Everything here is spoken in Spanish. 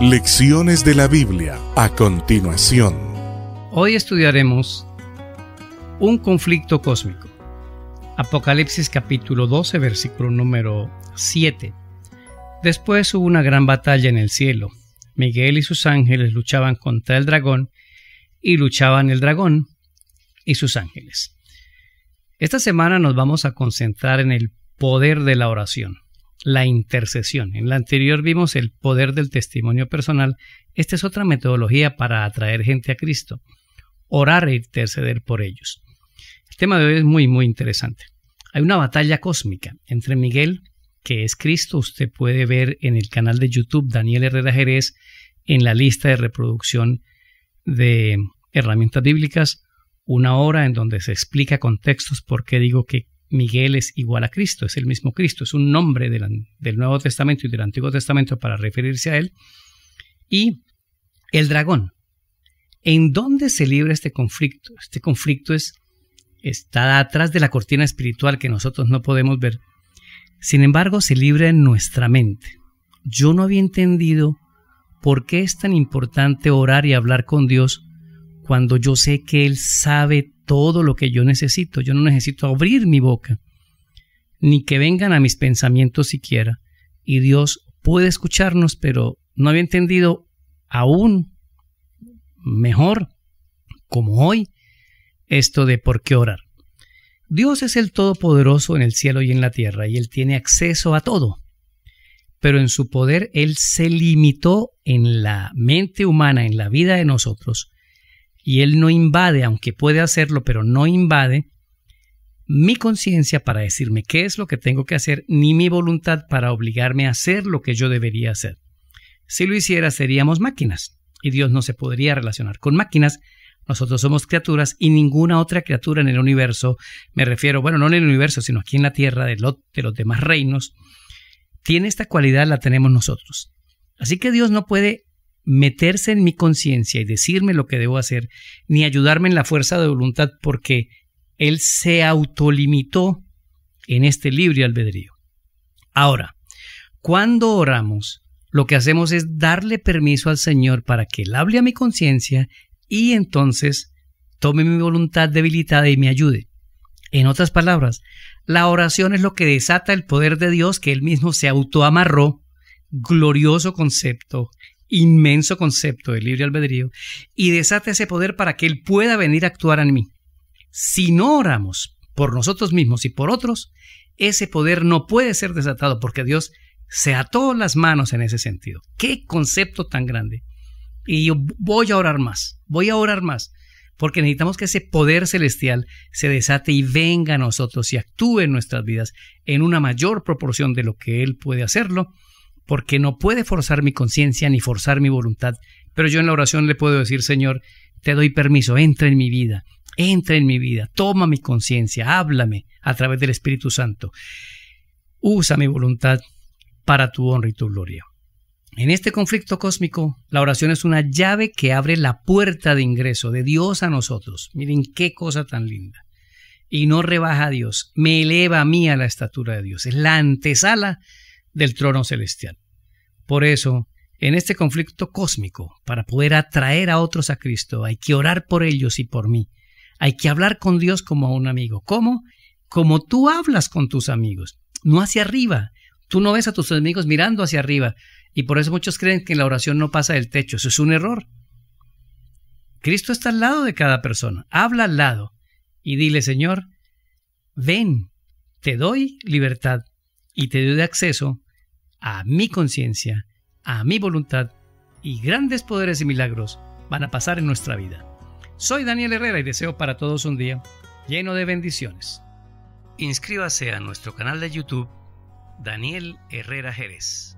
Lecciones de la Biblia a continuación. Hoy estudiaremos un conflicto cósmico. Apocalipsis capítulo 12 versículo número 7. Después hubo una gran batalla en el cielo. Miguel y sus ángeles luchaban contra el dragón y luchaban el dragón y sus ángeles. Esta semana nos vamos a concentrar en el poder de la oración la intercesión. En la anterior vimos el poder del testimonio personal. Esta es otra metodología para atraer gente a Cristo. Orar e interceder por ellos. El tema de hoy es muy, muy interesante. Hay una batalla cósmica entre Miguel, que es Cristo, usted puede ver en el canal de YouTube Daniel Herrera Jerez, en la lista de reproducción de herramientas bíblicas, una hora en donde se explica con textos por qué digo que Miguel es igual a Cristo, es el mismo Cristo, es un nombre del, Nuevo Testamento y del Antiguo Testamento para referirse a él. Y el dragón. ¿En dónde se libra este conflicto? Este conflicto es, está atrás de la cortina espiritual que nosotros no podemos ver. Sin embargo, se libra en nuestra mente. Yo no había entendido por qué es tan importante orar y hablar con Dios cuando yo sé que Él sabe todo todo lo que yo necesito. Yo no necesito abrir mi boca, ni que vengan a mis pensamientos siquiera. Y Dios puede escucharnos, pero no había entendido aún mejor, como hoy, esto de por qué orar. Dios es el Todopoderoso en el cielo y en la tierra, y Él tiene acceso a todo. Pero en su poder Él se limitó en la mente humana, en la vida de nosotros, y él no invade, aunque puede hacerlo, pero no invade mi conciencia para decirme qué es lo que tengo que hacer, ni mi voluntad para obligarme a hacer lo que yo debería hacer. Si lo hiciera seríamos máquinas, y Dios no se podría relacionar con máquinas. Nosotros somos criaturas y ninguna otra criatura en el universo, me refiero, bueno, no en el universo, sino aquí en la Tierra de, de los demás reinos, tiene esta cualidad, la tenemos nosotros. Así que Dios no puede meterse en mi conciencia y decirme lo que debo hacer, ni ayudarme en la fuerza de voluntad, porque él se autolimitó en este libre albedrío. Ahora, cuando oramos, lo que hacemos es darle permiso al Señor para que Él hable a mi conciencia y entonces tome mi voluntad debilitada y me ayude. En otras palabras, la oración es lo que desata el poder de Dios que Él mismo se autoamarró, glorioso concepto inmenso concepto de libre albedrío y desate ese poder para que Él pueda venir a actuar en mí. Si no oramos por nosotros mismos y por otros, ese poder no puede ser desatado porque Dios se ató las manos en ese sentido. ¡Qué concepto tan grande! Y yo voy a orar más, voy a orar más, porque necesitamos que ese poder celestial se desate y venga a nosotros y actúe en nuestras vidas en una mayor proporción de lo que Él puede hacerlo porque no puede forzar mi conciencia ni forzar mi voluntad. Pero yo en la oración le puedo decir, Señor, te doy permiso, entra en mi vida, entra en mi vida, toma mi conciencia, háblame a través del Espíritu Santo. Usa mi voluntad para tu honra y tu gloria. En este conflicto cósmico, la oración es una llave que abre la puerta de ingreso de Dios a nosotros. Miren qué cosa tan linda. Y no rebaja a Dios, me eleva a mí a la estatura de Dios. Es la antesala del trono celestial. Por eso, en este conflicto cósmico, para poder atraer a otros a Cristo, hay que orar por ellos y por mí. Hay que hablar con Dios como a un amigo. ¿Cómo? Como tú hablas con tus amigos, no hacia arriba. Tú no ves a tus amigos mirando hacia arriba. Y por eso muchos creen que la oración no pasa del techo. Eso es un error. Cristo está al lado de cada persona. Habla al lado y dile, Señor, ven, te doy libertad y te doy acceso a mi conciencia, a mi voluntad y grandes poderes y milagros van a pasar en nuestra vida. Soy Daniel Herrera y deseo para todos un día lleno de bendiciones. Inscríbase a nuestro canal de YouTube Daniel Herrera Jerez.